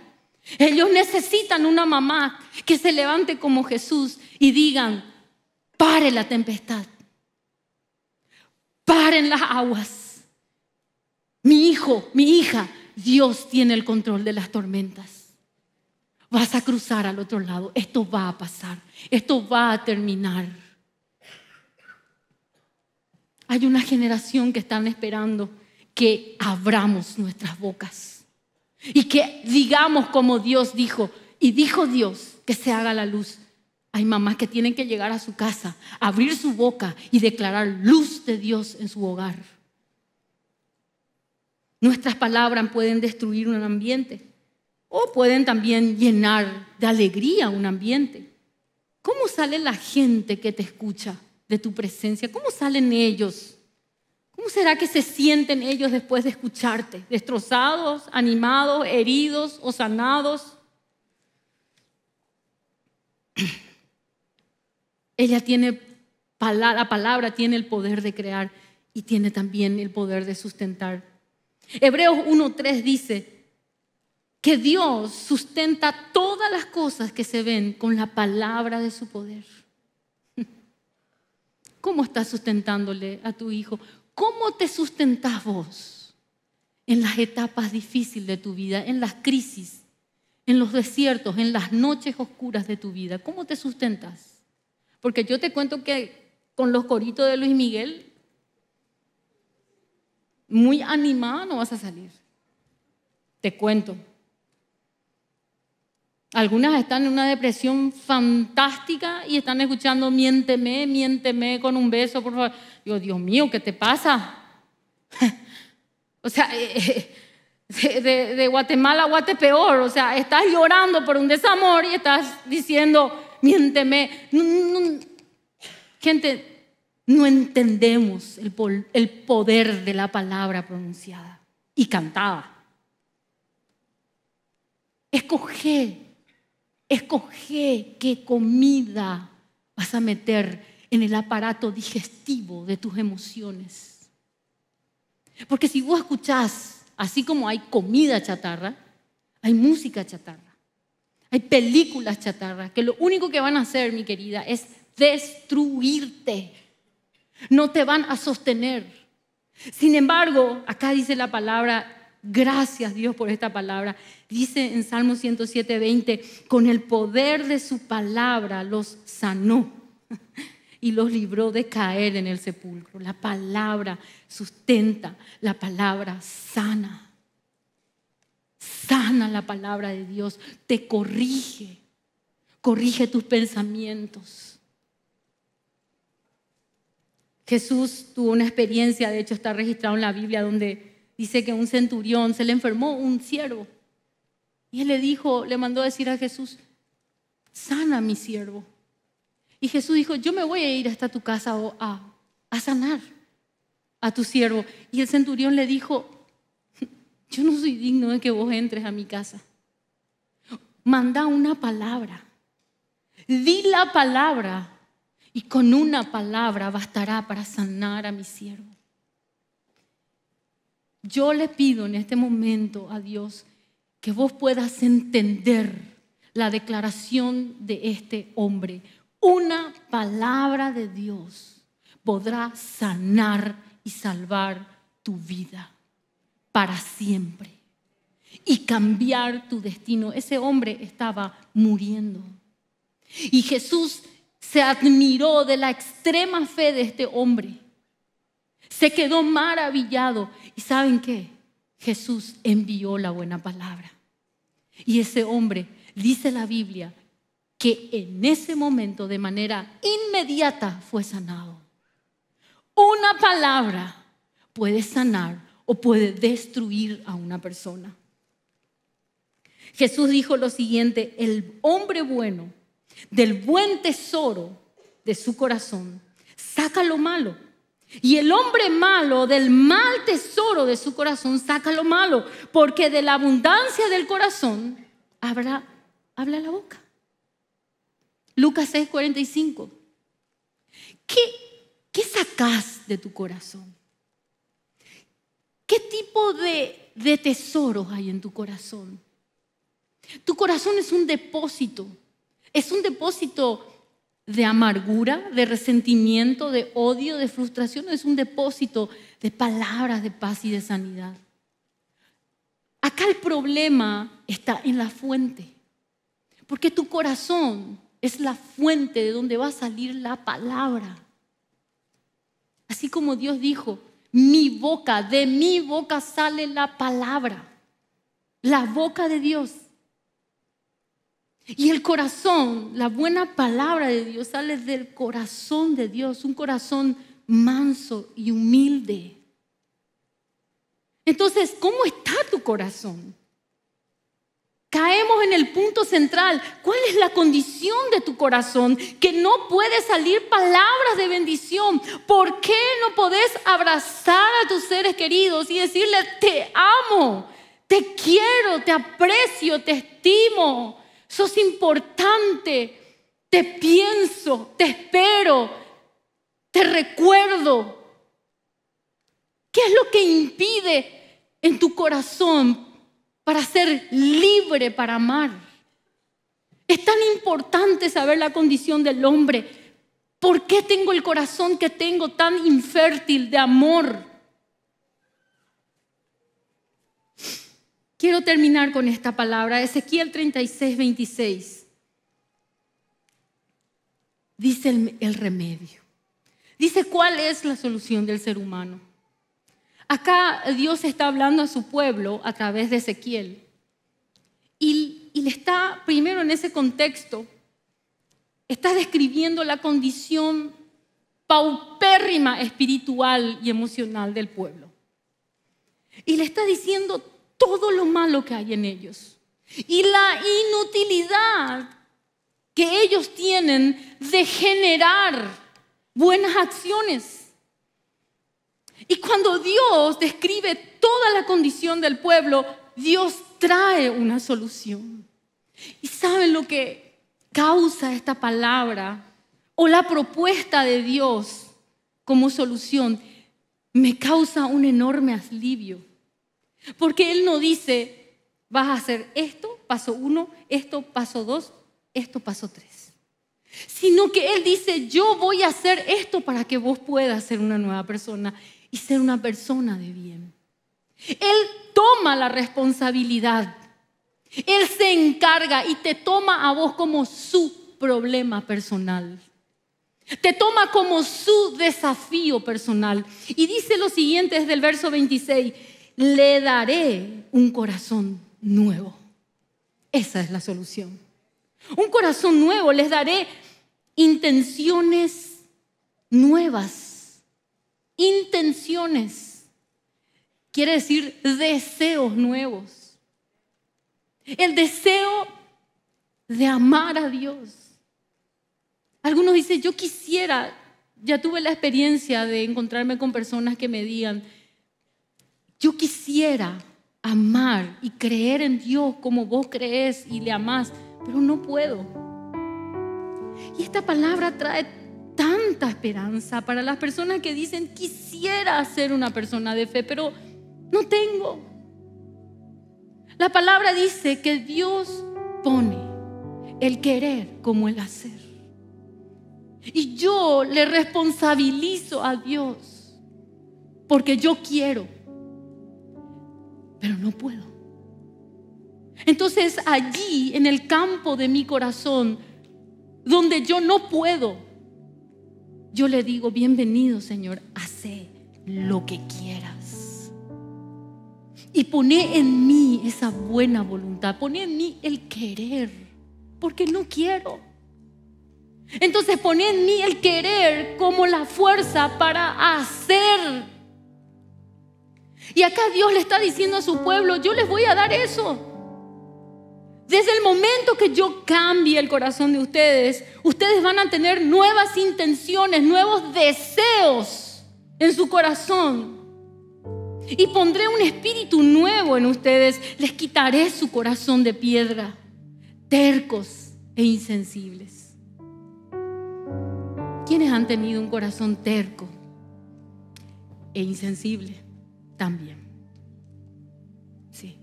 Ellos necesitan una mamá que se levante como Jesús y digan, pare la tempestad, paren las aguas. Mi hijo, mi hija, Dios tiene el control de las tormentas. Vas a cruzar al otro lado, esto va a pasar, esto va a terminar. Hay una generación que están esperando que abramos nuestras bocas y que digamos como Dios dijo, y dijo Dios que se haga la luz. Hay mamás que tienen que llegar a su casa, abrir su boca y declarar luz de Dios en su hogar. Nuestras palabras pueden destruir un ambiente o pueden también llenar de alegría un ambiente. ¿Cómo sale la gente que te escucha de tu presencia? ¿Cómo salen ellos? ¿Cómo será que se sienten ellos después de escucharte? ¿Destrozados, animados, heridos o sanados? [CLEARS THROAT] Ella tiene, la palabra tiene el poder de crear y tiene también el poder de sustentar. Hebreos 1.3 dice que Dios sustenta todas las cosas que se ven con la palabra de su poder. [LAUGHS] ¿Cómo estás sustentándole a tu hijo? ¿Cómo te sustentas vos en las etapas difíciles de tu vida, en las crisis, en los desiertos, en las noches oscuras de tu vida? ¿Cómo te sustentas? Porque yo te cuento que con los coritos de Luis Miguel, muy animado no vas a salir. Te cuento. Algunas están en una depresión fantástica y están escuchando, miénteme, miénteme con un beso, por favor. Dios mío, ¿qué te pasa? [LAUGHS] o sea, eh, eh, de, Guatemala a Guatepeor, o sea, estás llorando por un desamor y estás diciendo, miénteme. gente, no entendemos el, poder de la palabra pronunciada y cantaba. Escoge Escoge qué comida vas a meter en el aparato digestivo de tus emociones. Porque si vos escuchás, así como hay comida chatarra, hay música chatarra, hay películas chatarra, que lo único que van a hacer, mi querida, es destruirte. No te van a sostener. Sin embargo, acá dice la palabra, Gracias Dios por esta palabra. Dice en Salmo 107, 20, con el poder de su palabra los sanó [LAUGHS] y los libró de caer en el sepulcro. La palabra sustenta, la palabra sana. Sana la palabra de Dios, te corrige, corrige tus pensamientos. Jesús tuvo una experiencia, de hecho está registrado en la Biblia, donde dice que un centurión se le enfermó un siervo. Y él le dijo, le mandó a decir a Jesús, sana a mi siervo. Y Jesús dijo, yo me voy a ir hasta tu casa oh, a, a sanar a tu siervo. Y el centurión le dijo, yo no soy digno de que vos entres a mi casa. Manda una palabra. Di la palabra y con una palabra bastará para sanar a mi siervo yo le pido en este momento a Dios que vos puedas entender la declaración de este hombre. Una palabra de Dios podrá sanar y salvar tu vida para siempre y cambiar tu destino. Ese hombre estaba muriendo. Y Jesús se admiró de la extrema fe de este hombre se quedó maravillado. ¿Y saben qué? Jesús envió la buena palabra. Y ese hombre, dice la Biblia, que en ese momento de manera inmediata fue sanado. Una palabra puede sanar o puede destruir a una persona. Jesús dijo lo siguiente, el hombre bueno del buen tesoro de su corazón saca lo malo y el hombre malo del mal tesoro de su corazón saca lo malo, porque de la abundancia del corazón habla, habla la boca. Lucas 6:45. ¿Qué, ¿Qué sacas de tu corazón? ¿Qué tipo de, de tesoros hay en tu corazón? Tu corazón es un depósito, es un depósito de amargura, de resentimiento, de odio, de frustración, es un depósito de palabras de paz y de sanidad. Acá el problema está en la fuente, porque tu corazón es la fuente de donde va a salir la palabra. Así como Dios dijo, mi boca, de mi boca sale la palabra, la boca de Dios. Y el corazón, la buena palabra de Dios sale del corazón de Dios, un corazón manso y humilde. Entonces, ¿cómo está tu corazón? Caemos en el punto central. ¿Cuál es la condición de tu corazón? Que no puede salir palabras de bendición. ¿Por qué no podés abrazar a tus seres queridos y decirles, te amo, te quiero, te aprecio, te estimo? sos importante, te pienso, te espero, te recuerdo. ¿Qué es lo que impide en tu corazón para ser libre, para amar? Es tan importante saber la condición del hombre. ¿Por qué tengo el corazón que tengo tan infértil de amor? Quiero terminar con esta palabra, Ezequiel 36, 26. Dice el, remedio. Dice cuál es la solución del ser humano. Acá Dios está hablando a su pueblo a través de Ezequiel. Y, le está, primero en ese contexto, está describiendo la condición paupérrima espiritual y emocional del pueblo. Y le está diciendo todo lo malo que hay en ellos y la inutilidad que ellos tienen de generar buenas acciones. Y cuando Dios describe toda la condición del pueblo, Dios trae una solución. ¿Y saben lo que causa esta palabra o la propuesta de Dios como solución? Me causa un enorme alivio. Porque Él no dice, vas a hacer esto, paso uno, esto, paso dos, esto, paso tres. Sino que Él dice, yo voy a hacer esto para que vos puedas ser una nueva persona y ser una persona de bien. Él toma la responsabilidad. Él se encarga y te toma a vos como su problema personal. Te toma como su desafío personal. Y dice lo siguiente del verso 26 le daré un corazón nuevo. Esa es la solución. Un corazón nuevo, les daré intenciones nuevas. Intenciones. Quiere decir deseos nuevos. El deseo de amar a Dios. Algunos dicen, yo quisiera, ya tuve la experiencia de encontrarme con personas que me digan, yo quisiera amar y creer en Dios como vos crees y le amás, pero no puedo. Y esta palabra trae tanta esperanza para las personas que dicen, quisiera ser una persona de fe, pero no tengo. La palabra dice que Dios pone el querer como el hacer. Y yo le responsabilizo a Dios porque yo quiero, pero no puedo. Entonces allí, en el campo de mi corazón, donde yo no puedo, yo le digo, bienvenido Señor, hace lo que quieras. Y pone en mí esa buena voluntad, pone en mí el querer, porque no quiero. Entonces pone en mí el querer como la fuerza para hacer y acá Dios le está diciendo a su pueblo, yo les voy a dar eso. Desde el momento que yo cambie el corazón de ustedes, ustedes van a tener nuevas intenciones, nuevos deseos en su corazón. Y pondré un espíritu nuevo en ustedes. Les quitaré su corazón de piedra, tercos e insensibles. ¿Quiénes han tenido un corazón terco e insensible? También. Sí.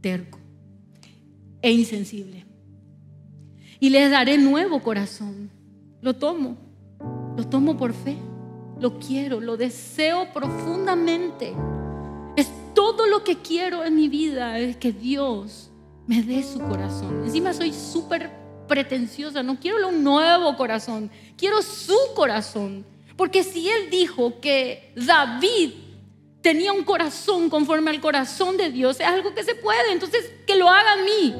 Terco e insensible. Y les daré nuevo corazón. Lo tomo. Lo tomo por fe. Lo quiero, lo deseo profundamente. Es todo lo que quiero en mi vida, es que Dios me dé su corazón. Encima soy súper pretenciosa, no quiero un nuevo corazón, quiero su corazón. Porque si él dijo que David tenía un corazón conforme al corazón de Dios, es algo que se puede, entonces que lo haga a mí.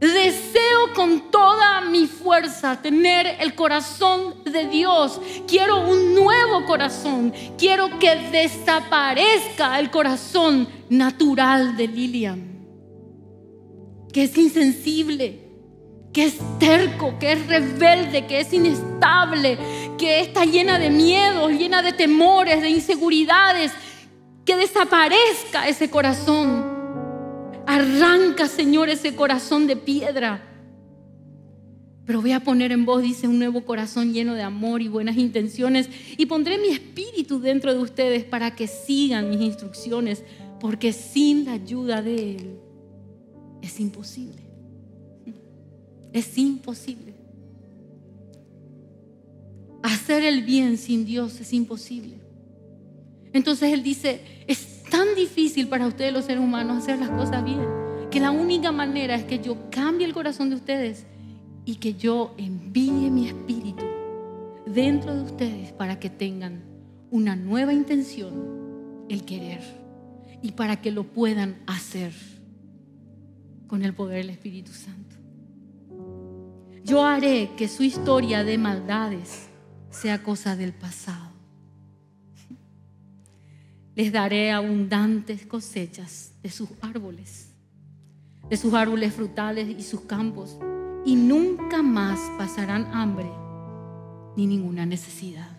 Deseo con toda mi fuerza tener el corazón de Dios. Quiero un nuevo corazón. Quiero que desaparezca el corazón natural de Lilian. Que es insensible, que es terco, que es rebelde, que es inestable, que está llena de miedos, llena de temores, de inseguridades, que desaparezca ese corazón. Arranca, Señor, ese corazón de piedra. Pero voy a poner en vos, dice, un nuevo corazón lleno de amor y buenas intenciones. Y pondré mi espíritu dentro de ustedes para que sigan mis instrucciones. Porque sin la ayuda de Él es imposible. Es imposible. Hacer el bien sin Dios es imposible. Entonces Él dice, es tan difícil para ustedes los seres humanos hacer las cosas bien, que la única manera es que yo cambie el corazón de ustedes y que yo envíe mi espíritu dentro de ustedes para que tengan una nueva intención, el querer, y para que lo puedan hacer con el poder del Espíritu Santo. Yo haré que su historia de maldades sea cosa del pasado. Les daré abundantes cosechas de sus árboles, de sus árboles frutales y sus campos, y nunca más pasarán hambre ni ninguna necesidad.